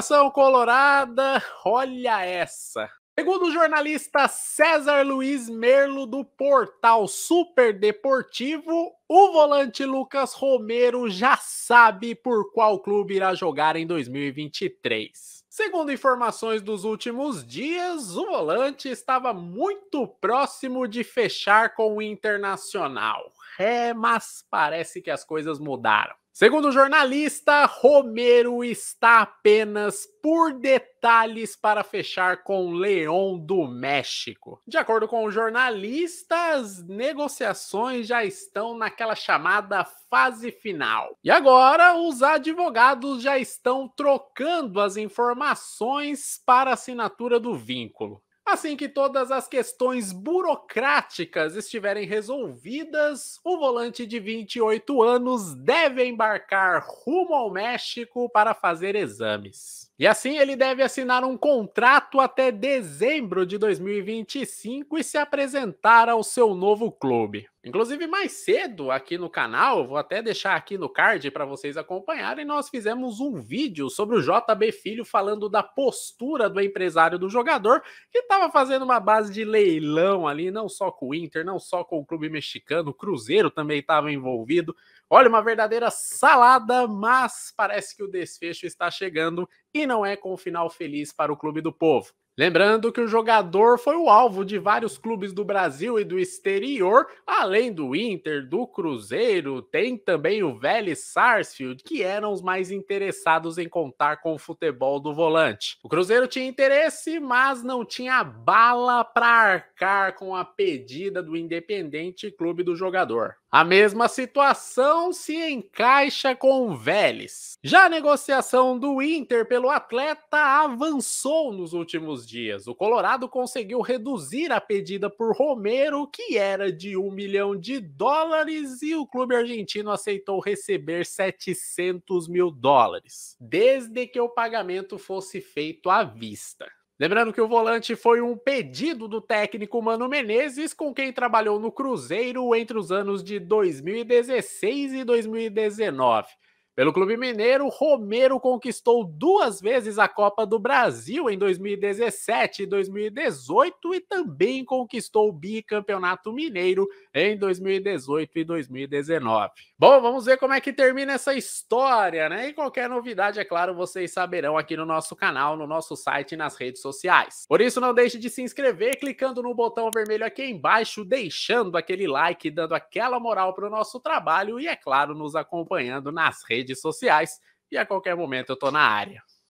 Nação Colorada, olha essa. Segundo o jornalista César Luiz Merlo, do portal Super Deportivo, o volante Lucas Romero já sabe por qual clube irá jogar em 2023. Segundo informações dos últimos dias, o volante estava muito próximo de fechar com o Internacional. É, mas parece que as coisas mudaram. Segundo o jornalista, Romero está apenas por detalhes para fechar com Leão do México. De acordo com o jornalista, as negociações já estão naquela chamada fase final. E agora, os advogados já estão trocando as informações para assinatura do vínculo. Assim que todas as questões burocráticas estiverem resolvidas, o volante de 28 anos deve embarcar rumo ao México para fazer exames. E assim ele deve assinar um contrato até dezembro de 2025 e se apresentar ao seu novo clube. Inclusive, mais cedo aqui no canal, vou até deixar aqui no card para vocês acompanharem, nós fizemos um vídeo sobre o JB Filho falando da postura do empresário do jogador, que estava fazendo uma base de leilão ali, não só com o Inter, não só com o clube mexicano, o Cruzeiro também estava envolvido. Olha, uma verdadeira salada, mas parece que o desfecho está chegando e não é com um final feliz para o Clube do Povo. Lembrando que o jogador foi o alvo de vários clubes do Brasil e do exterior, além do Inter, do Cruzeiro, tem também o Vélez Sarsfield, que eram os mais interessados em contar com o futebol do volante. O Cruzeiro tinha interesse, mas não tinha bala para arcar com a pedida do Independente Clube do jogador. A mesma situação se encaixa com o Vélez. Já a negociação do Inter pelo atleta avançou nos últimos dias, o Colorado conseguiu reduzir a pedida por Romero, que era de um milhão de dólares, e o clube argentino aceitou receber 700 mil dólares, desde que o pagamento fosse feito à vista. Lembrando que o volante foi um pedido do técnico Mano Menezes, com quem trabalhou no Cruzeiro entre os anos de 2016 e 2019. Pelo Clube Mineiro, Romero conquistou duas vezes a Copa do Brasil em 2017 e 2018 e também conquistou o bicampeonato mineiro em 2018 e 2019. Bom, vamos ver como é que termina essa história, né? E qualquer novidade, é claro, vocês saberão aqui no nosso canal, no nosso site e nas redes sociais. Por isso, não deixe de se inscrever clicando no botão vermelho aqui embaixo, deixando aquele like, dando aquela moral para o nosso trabalho e, é claro, nos acompanhando nas redes redes sociais e a qualquer momento eu tô na área.